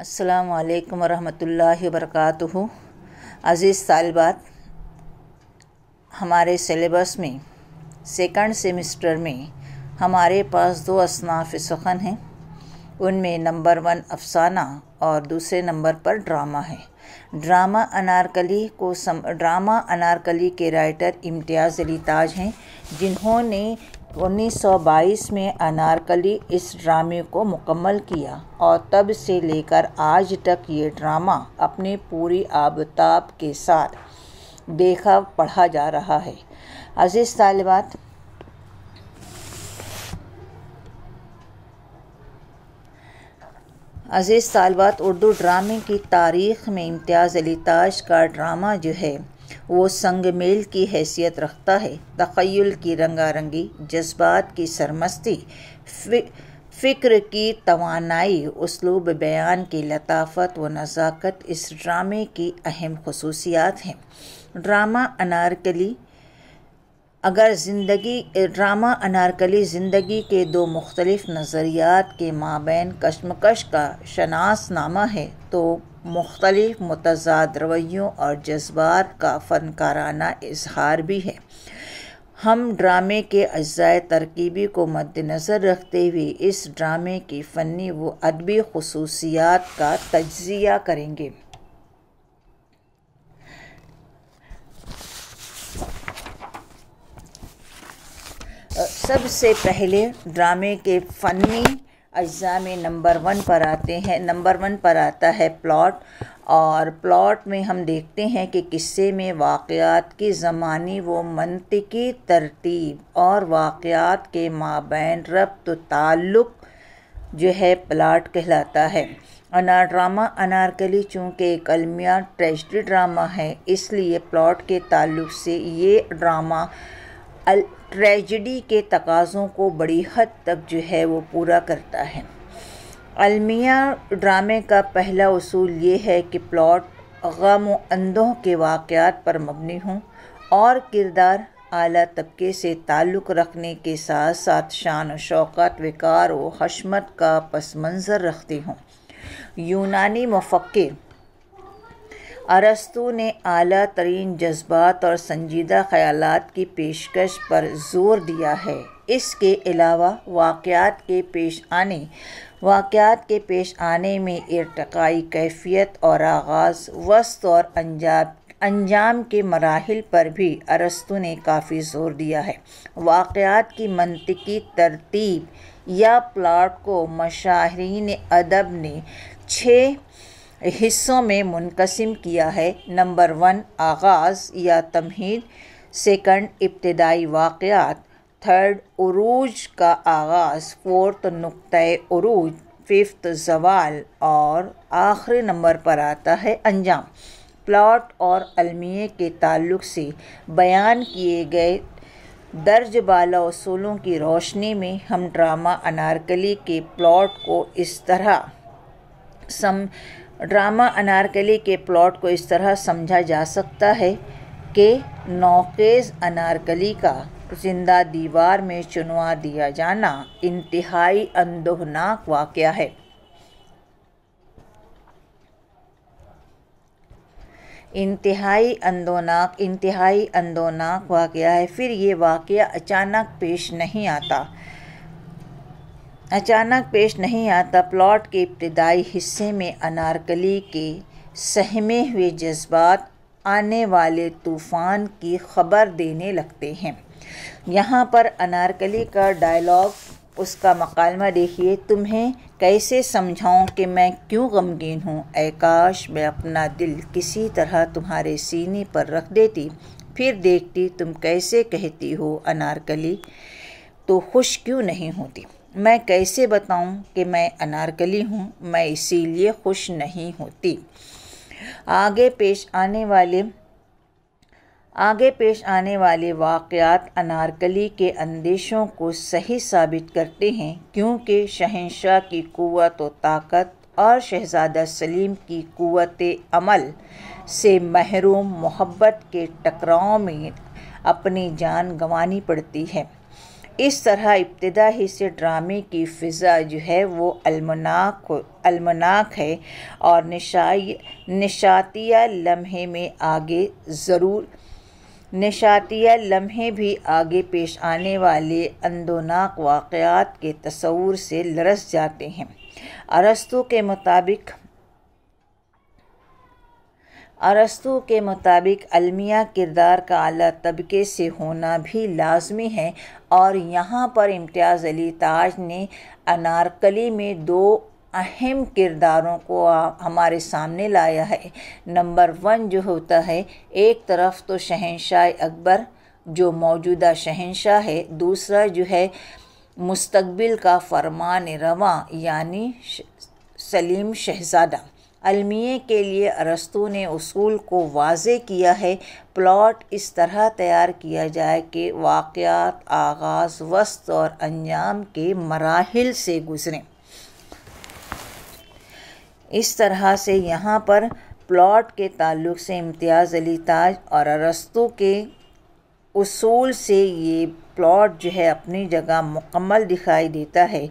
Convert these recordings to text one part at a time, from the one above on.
अस्सलाम वरहमतुल्लाहि वबरकातुहु अज़ीज़ तालबात हमारे सिलेबस में सेकंड सेमेस्टर में हमारे पास दो असनाफ सखन हैं उनमें नंबर वन अफसाना और दूसरे नंबर पर ड्रामा है ड्रामा अनारकली को सम ड्रामा अनारकली के राइटर इम्तियाज़ अली ताज हैं जिन्होंने 1922 में अनारकली इस ड्रामे को मुकम्मल किया और तब से लेकर आज तक ये ड्रामा अपने पूरी आबताब के साथ देखा पढ़ा जा रहा है अजीज़ तालबात अजीज़ तालबात उर्दू ड्रामे की तारीख़ में इम्तियाज़ अली ताश का ड्रामा जो है वो संग मेल की हैसियत रखता है तखयल की रंगारंगी जज्बात की सरमस्ती फि, फ़िक्र की तोानाई उसलूब बयान की लताफत व नज़ाकत इस ड्रामे की अहम खसूसियात हैं ड्रामा अनारकली अगर ज़िंदगी ड्रामा अनारकली ज़िंदगी के दो मुख्तलिफ नज़रियात के माबेन कश्मकश का शनासनामा है तो मुख्तलिफ मतजाद रवैयों और जज्बात का फ़नकाराना इजहार भी है हम ड्रामे के अज्जाए तरकीबी को मद्दनज़र रखते हुए इस ड्रामे की फ़नी व अदबी खसूसियात का तजिया करेंगे सबसे पहले ड्रामे के फ़नी अज्जा में नंबर वन पर आते हैं नंबर वन पर आता है प्लॉट और प्लॉट में हम देखते हैं कि किस्से में वाक़ात की ज़मानी व मनतिकी तरतीब और वाक़ात के माबैन तो ताल्लुक़ जो है प्लाट कहलाता है अनार ड्रामा अनारकली चूँकि एक अलमिया ट्रेजडी ड्रामा है इसलिए प्लॉट के ताल्लुक से ये ड्रामा ट्रेजडी के तकाज़ों को बड़ी हद तक जो है वो पूरा करता है अलमिया ड्रामे का पहला उसूल ये है कि प्लॉट गम अंधों के वाक़ात पर मबनी हों और किरदार आला तबके से ताल्लुक़ रखने के साथ साथ शान शौकत विकार व हशमत का पस मंज़र रखती हों यूनानी मफ़क्र अरस्तु ने अली तरीन जज्बात और संजीदा ख्याल की पेशकश पर जोर दिया है इसके अलावा वाक़ात के पेश आने वाक़ात के पेश आने में इरतकाई कैफियत और आगाज़ वस्त और अंजाब अंजाम के मराहल पर भी अरस्तु ने काफ़ी जोर दिया है वाक़ात की मनतकी तरतीब या प्लाट को मशाहरीन अदब ने छः हिस्सों में मुनकसम किया है नंबर वन आगाज़ या तमहीद सेकंड इब्तदाई वाक़ात थर्ड अरूज का आगाज़ फोर्थ नुक़ अरूज फिफ्थ जवाल और आखिरी नंबर पर आता है अंजाम प्लॉट और अलमिये के ताल्लुक से बयान किए गए दर्ज बाला असूलों की रोशनी में हम ड्रामा अनारकली के प्लॉट को इस तरह सम ड्रामा अनारकली के प्लॉट को इस तरह समझा जा सकता है कि नौकेज अनारकली का जिंदा दीवार में चुनवा दिया जाना इंतहाई अंदोहनाक वाक़ है इंतहाई अंदोनाक इंतहाई अंदोनाक वाक़ है फिर ये वाक़ अचानक पेश नहीं आता अचानक पेश नहीं आता प्लॉट के इब्तदाई हिस्से में अनारकली के सहमे हुए जज्बात आने वाले तूफ़ान की खबर देने लगते हैं यहाँ पर अनारकली का डायलॉग उसका मकालमा देखिए तुम्हें कैसे समझाऊँ कि मैं क्यों गमगीन हूँ आकाश मैं अपना दिल किसी तरह तुम्हारे सीने पर रख देती फिर देखती तुम कैसे कहती हो अनारकली तो खुश क्यों नहीं होती मैं कैसे बताऊं कि मैं अनारकली हूं मैं इसीलिए खुश नहीं होती आगे पेश आने वाले आगे पेश आने वाले वाक़ात अनारकली के अंदेशों को सही साबित करते हैं क्योंकि शहनशाह की क़वत व ताकत और शहजादा सलीम की क़वत अमल से महरूम मोहब्बत के टकराव में अपनी जान गंवानी पड़ती है इस तरह इब्तदा ही से ड्रामे की फ़िज़ा जो है वो अलमनाक अलमनाक है और निशाई निशातिया लम्हे में आगे ज़रूर निशातिया लम्हे भी आगे पेश आने वाले अंदोनाक वाक़ात के तस्वूर से लरस जाते हैं अरस्तु के मुताबिक अरस्तु के मुताबिक अलमिया किरदार का अला तबके से होना भी लाजमी है और यहाँ पर इम्तियाज़ अली ताज ने अनारकली में दो अहम किरदारों को हमारे सामने लाया है नंबर वन जो होता है एक तरफ तो शहनशाह अकबर जो मौजूदा शहनशाह है दूसरा जो है मुस्तबिल का फरमान रवा यानी सलीम शहजादा अलमिये के लिए अरस्तु ने उसूल को वाज किया है प्लॉट इस तरह तैयार किया जाए कि वाक़ात आगाज़ वस्त और अंजाम के मराहल से गुज़रें इस तरह से यहाँ पर प्लॉट के ताल्लुक से इम्तियाज़ अली ताज और अरस्तु के उसूल से ये प्लॉट जो है अपनी जगह मुकम्मल दिखाई देता है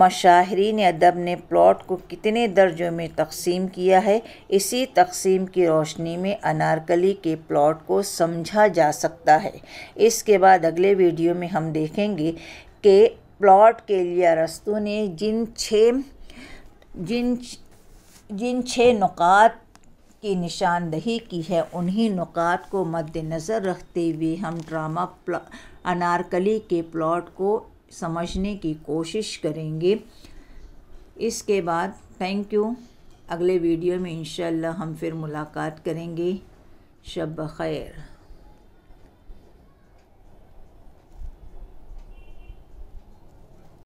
मशाहरीन अदब ने प्लॉट को कितने दर्जों में तकसीम किया है इसी तकसीम की रोशनी में अनारकली के प्लॉट को समझा जा सकता है इसके बाद अगले वीडियो में हम देखेंगे कि प्लॉट के लिए अरस्तु ने जिन छः जिन जिन छः नुकात की निशानदही की है उन्हीं नुकात को मद्देनज़र रखते हुए हम ड्रामा अनारकली के प्लॉट को समझने की कोशिश करेंगे इसके बाद थैंक यू अगले वीडियो में इंशाल्लाह हम फिर मुलाकात करेंगे शब खैर